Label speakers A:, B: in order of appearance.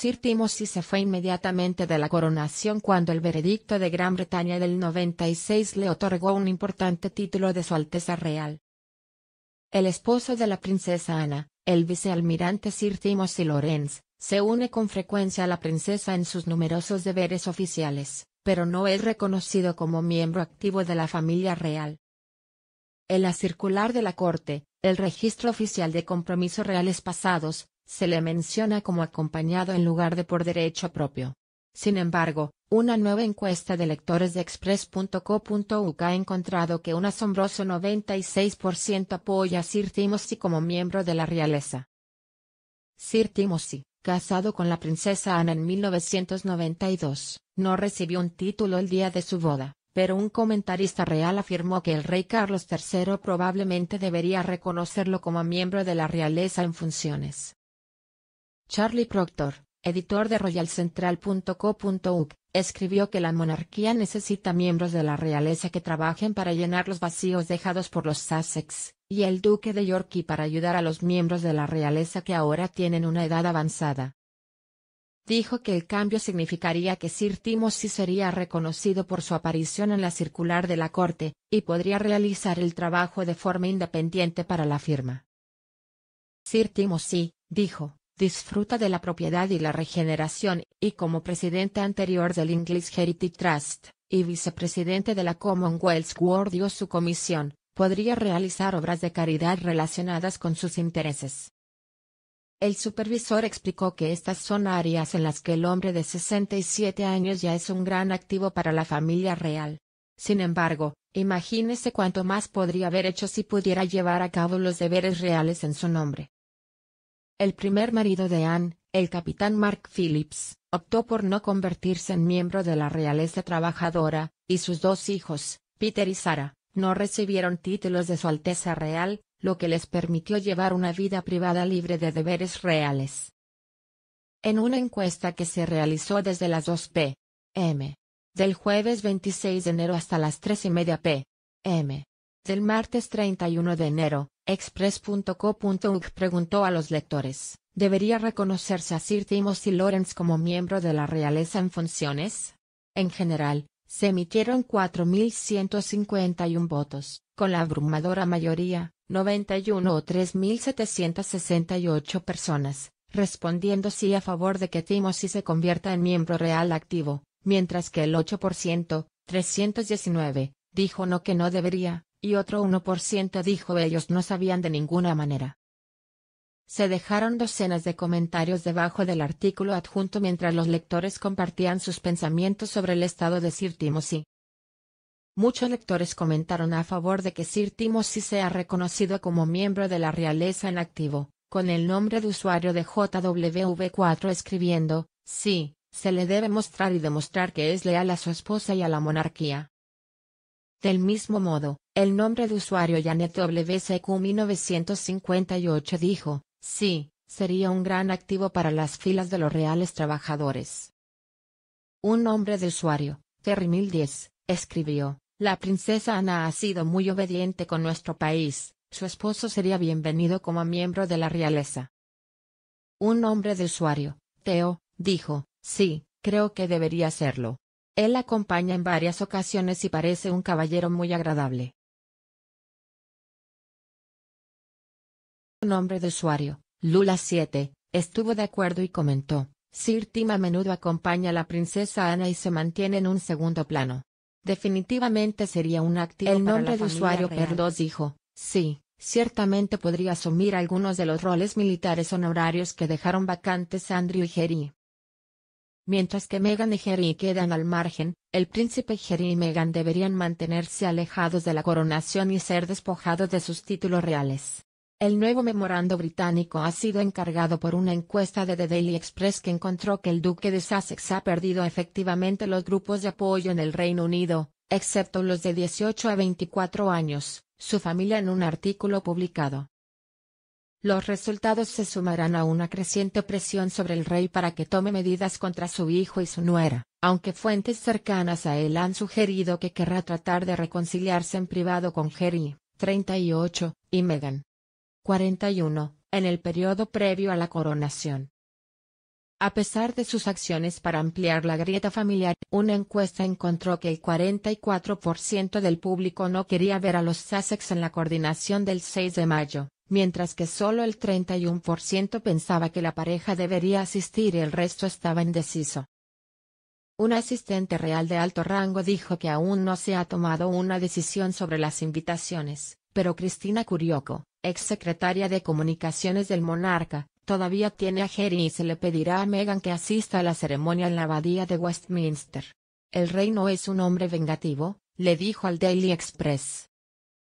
A: Sir Timothy se fue inmediatamente de la coronación cuando el veredicto de Gran Bretaña del 96 le otorgó un importante título de Su Alteza Real. El esposo de la princesa Ana, el vicealmirante Sir Timothy Lorenz, se une con frecuencia a la princesa en sus numerosos deberes oficiales, pero no es reconocido como miembro activo de la familia real. En la circular de la Corte, el registro oficial de compromisos reales pasados, se le menciona como acompañado en lugar de por derecho propio. Sin embargo, una nueva encuesta de lectores de express.co.uk ha encontrado que un asombroso 96% apoya a Sir Timothy como miembro de la realeza. Sir Timothy, casado con la princesa Ana en 1992, no recibió un título el día de su boda, pero un comentarista real afirmó que el rey Carlos III probablemente debería reconocerlo como miembro de la realeza en funciones. Charlie Proctor, editor de royalcentral.co.uk, escribió que la monarquía necesita miembros de la realeza que trabajen para llenar los vacíos dejados por los Sussex, y el duque de York para ayudar a los miembros de la realeza que ahora tienen una edad avanzada. Dijo que el cambio significaría que Sir Timothy sería reconocido por su aparición en la circular de la corte, y podría realizar el trabajo de forma independiente para la firma. Sir Timothy, dijo, disfruta de la propiedad y la regeneración, y como presidente anterior del English Heritage Trust, y vicepresidente de la Commonwealth War dio su comisión, podría realizar obras de caridad relacionadas con sus intereses. El supervisor explicó que estas son áreas en las que el hombre de 67 años ya es un gran activo para la familia real. Sin embargo, imagínese cuánto más podría haber hecho si pudiera llevar a cabo los deberes reales en su nombre. El primer marido de Anne, el capitán Mark Phillips, optó por no convertirse en miembro de la realeza trabajadora, y sus dos hijos, Peter y Sarah, no recibieron títulos de Su Alteza Real, lo que les permitió llevar una vida privada libre de deberes reales. En una encuesta que se realizó desde las 2 p.m. del jueves 26 de enero hasta las 3 y media p.m. del martes 31 de enero, Express.co.uk preguntó a los lectores, ¿debería reconocerse a Sir Timothy Lawrence como miembro de la realeza en funciones? En general, se emitieron 4.151 votos, con la abrumadora mayoría, 91 o 3.768 personas, respondiendo sí a favor de que Timothy se convierta en miembro real activo, mientras que el 8%, 319, dijo no que no debería, y otro 1% dijo ellos no sabían de ninguna manera. Se dejaron docenas de comentarios debajo del artículo adjunto mientras los lectores compartían sus pensamientos sobre el estado de Sir Timothy. Muchos lectores comentaron a favor de que Sir Timothy sea reconocido como miembro de la realeza en activo, con el nombre de usuario de JW4 escribiendo, sí, se le debe mostrar y demostrar que es leal a su esposa y a la monarquía. Del mismo modo, el nombre de usuario Janet WCQ1958 dijo, sí, sería un gran activo para las filas de los reales trabajadores. Un nombre de usuario, Terry 10, escribió, la princesa Ana ha sido muy obediente con nuestro país, su esposo sería bienvenido como miembro de la realeza. Un nombre de usuario, Theo, dijo, sí, creo que debería serlo. Él acompaña en varias ocasiones y parece un caballero muy agradable. Nombre de usuario, Lula7, estuvo de acuerdo y comentó, Sir Tim a menudo acompaña a la princesa Ana y se mantiene en un segundo plano. Definitivamente sería un activo El nombre de usuario Perdos dijo, sí, ciertamente podría asumir algunos de los roles militares honorarios que dejaron vacantes Andrew y Jerry. Mientras que Meghan y Harry quedan al margen, el príncipe Harry y Meghan deberían mantenerse alejados de la coronación y ser despojados de sus títulos reales. El nuevo memorando británico ha sido encargado por una encuesta de The Daily Express que encontró que el duque de Sussex ha perdido efectivamente los grupos de apoyo en el Reino Unido, excepto los de 18 a 24 años, su familia en un artículo publicado. Los resultados se sumarán a una creciente presión sobre el rey para que tome medidas contra su hijo y su nuera, aunque fuentes cercanas a él han sugerido que querrá tratar de reconciliarse en privado con Harry, 38, y Meghan, 41, en el periodo previo a la coronación. A pesar de sus acciones para ampliar la grieta familiar, una encuesta encontró que el 44% del público no quería ver a los Sussex en la coordinación del 6 de mayo, mientras que solo el 31% pensaba que la pareja debería asistir y el resto estaba indeciso. Un asistente real de alto rango dijo que aún no se ha tomado una decisión sobre las invitaciones, pero Cristina Curioco ex secretaria de Comunicaciones del monarca, todavía tiene a Harry y se le pedirá a Meghan que asista a la ceremonia en la abadía de Westminster. El rey no es un hombre vengativo, le dijo al Daily Express.